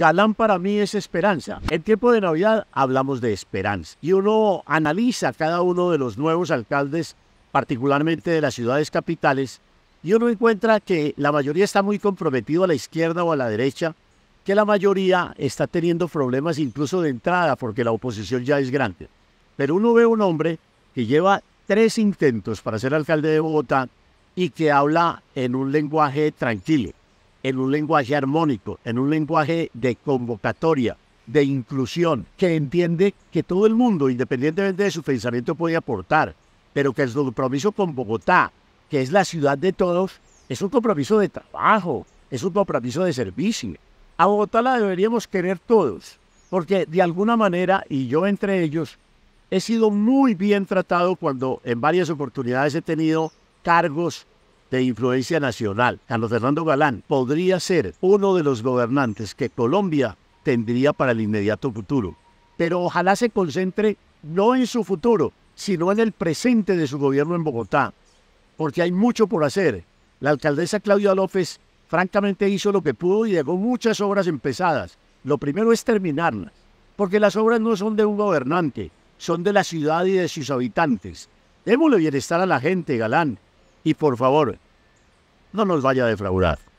Galán para mí es esperanza. En tiempo de Navidad hablamos de esperanza y uno analiza cada uno de los nuevos alcaldes, particularmente de las ciudades capitales, y uno encuentra que la mayoría está muy comprometido a la izquierda o a la derecha, que la mayoría está teniendo problemas incluso de entrada porque la oposición ya es grande. Pero uno ve un hombre que lleva tres intentos para ser alcalde de Bogotá y que habla en un lenguaje tranquilo en un lenguaje armónico, en un lenguaje de convocatoria, de inclusión, que entiende que todo el mundo, independientemente de su pensamiento, puede aportar, pero que el compromiso con Bogotá, que es la ciudad de todos, es un compromiso de trabajo, es un compromiso de servicio. A Bogotá la deberíamos querer todos, porque de alguna manera, y yo entre ellos, he sido muy bien tratado cuando en varias oportunidades he tenido cargos de influencia nacional, Carlos Fernando Galán, podría ser uno de los gobernantes que Colombia tendría para el inmediato futuro. Pero ojalá se concentre no en su futuro, sino en el presente de su gobierno en Bogotá, porque hay mucho por hacer. La alcaldesa Claudia López francamente hizo lo que pudo y dejó muchas obras empezadas. Lo primero es terminarlas, porque las obras no son de un gobernante, son de la ciudad y de sus habitantes. Démosle bienestar a la gente, Galán, y por favor, no nos vaya a defraudar.